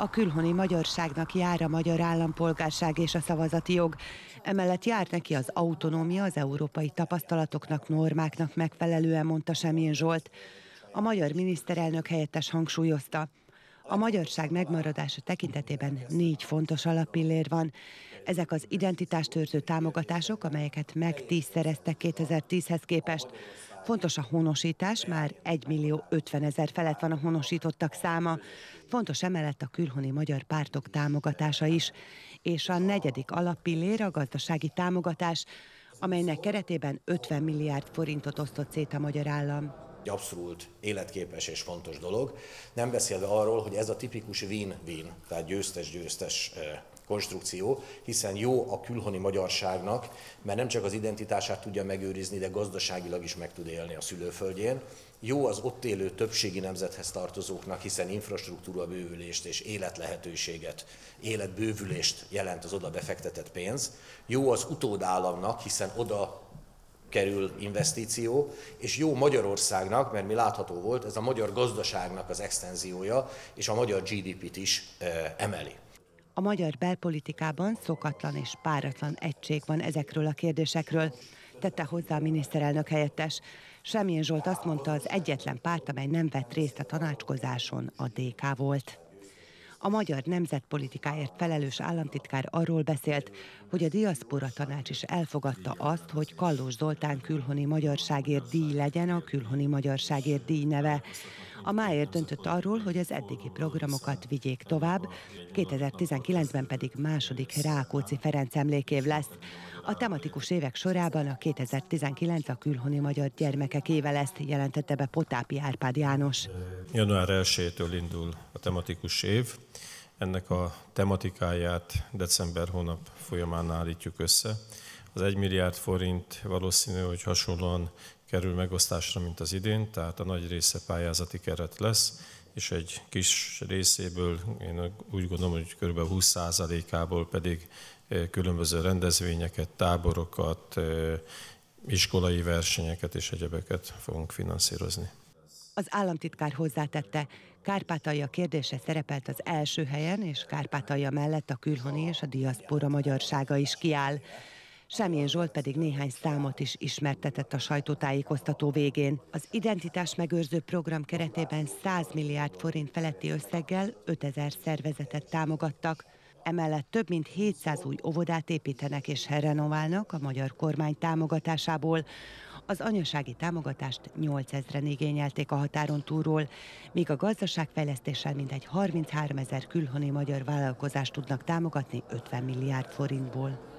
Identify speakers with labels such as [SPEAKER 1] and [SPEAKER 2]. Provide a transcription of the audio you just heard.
[SPEAKER 1] A külhoni magyarságnak jár a magyar állampolgárság és a szavazati jog. Emellett jár neki az autonómia az európai tapasztalatoknak, normáknak megfelelően, mondta Semjén Zsolt. A magyar miniszterelnök helyettes hangsúlyozta. A magyarság megmaradása tekintetében négy fontos alapillér van. Ezek az identitástörző támogatások, amelyeket meg tízszereztek 2010-hez képest. Fontos a honosítás, már 1 millió 50 ezer felett van a honosítottak száma. Fontos emellett a külhoni magyar pártok támogatása is, és a negyedik alappillér a gazdasági támogatás, amelynek keretében 50 milliárd forintot osztott szét a magyar állam
[SPEAKER 2] egy abszolút életképes és fontos dolog, nem beszélve arról, hogy ez a tipikus win-win, tehát győztes-győztes eh, konstrukció, hiszen jó a külhoni magyarságnak, mert nem csak az identitását tudja megőrizni, de gazdaságilag is meg tud élni a szülőföldjén. Jó az ott élő többségi nemzethez tartozóknak, hiszen infrastruktúra bővülést és életlehetőséget, életbővülést jelent az oda befektetett pénz. Jó az utódállamnak, hiszen oda kerül investíció, és jó Magyarországnak, mert mi látható volt, ez a magyar gazdaságnak az extenziója, és a magyar GDP-t is eh, emeli.
[SPEAKER 1] A magyar belpolitikában szokatlan és páratlan egység van ezekről a kérdésekről, tette hozzá a miniszterelnök helyettes. Semmilyen Zsolt azt mondta, az egyetlen párt, amely nem vett részt a tanácskozáson, a DK volt. A magyar nemzetpolitikáért felelős államtitkár arról beszélt, hogy a diaszpora tanács is elfogadta azt, hogy Kallós Zoltán külhoni magyarságért díj legyen a külhoni magyarságért díj neve. A máért döntött arról, hogy az eddigi programokat vigyék tovább, 2019-ben pedig második Rákóczi Ferenc emlékév lesz. A tematikus évek sorában a 2019 a külhoni magyar gyermekek éve lesz, jelentette be Potápi Árpád János.
[SPEAKER 3] Január 1-től indul a tematikus év. Ennek a tematikáját december hónap folyamán állítjuk össze az 1 milliárd forint valószínű, hogy hasonlóan kerül megosztásra, mint az idén, tehát a nagy része pályázati keret lesz, és egy kis részéből, én úgy gondolom, hogy kb. 20%-ából pedig különböző rendezvényeket, táborokat, iskolai versenyeket és egyebeket fogunk finanszírozni.
[SPEAKER 1] Az államtitkár hozzátette, Kárpátalja kérdése szerepelt az első helyen, és Kárpátalja mellett a külhoni és a diaszpora magyarsága is kiáll. Semjén Zsolt pedig néhány számot is ismertetett a sajtótájékoztató végén. Az identitás megőrző program keretében 100 milliárd forint feletti összeggel 5000 szervezetet támogattak, Emellett több mint 700 új óvodát építenek és renoválnak a magyar kormány támogatásából. Az anyasági támogatást 8000-en igényelték a határon túlról, míg a gazdaságfejlesztéssel mintegy 33 ezer külhoni magyar vállalkozást tudnak támogatni 50 milliárd forintból.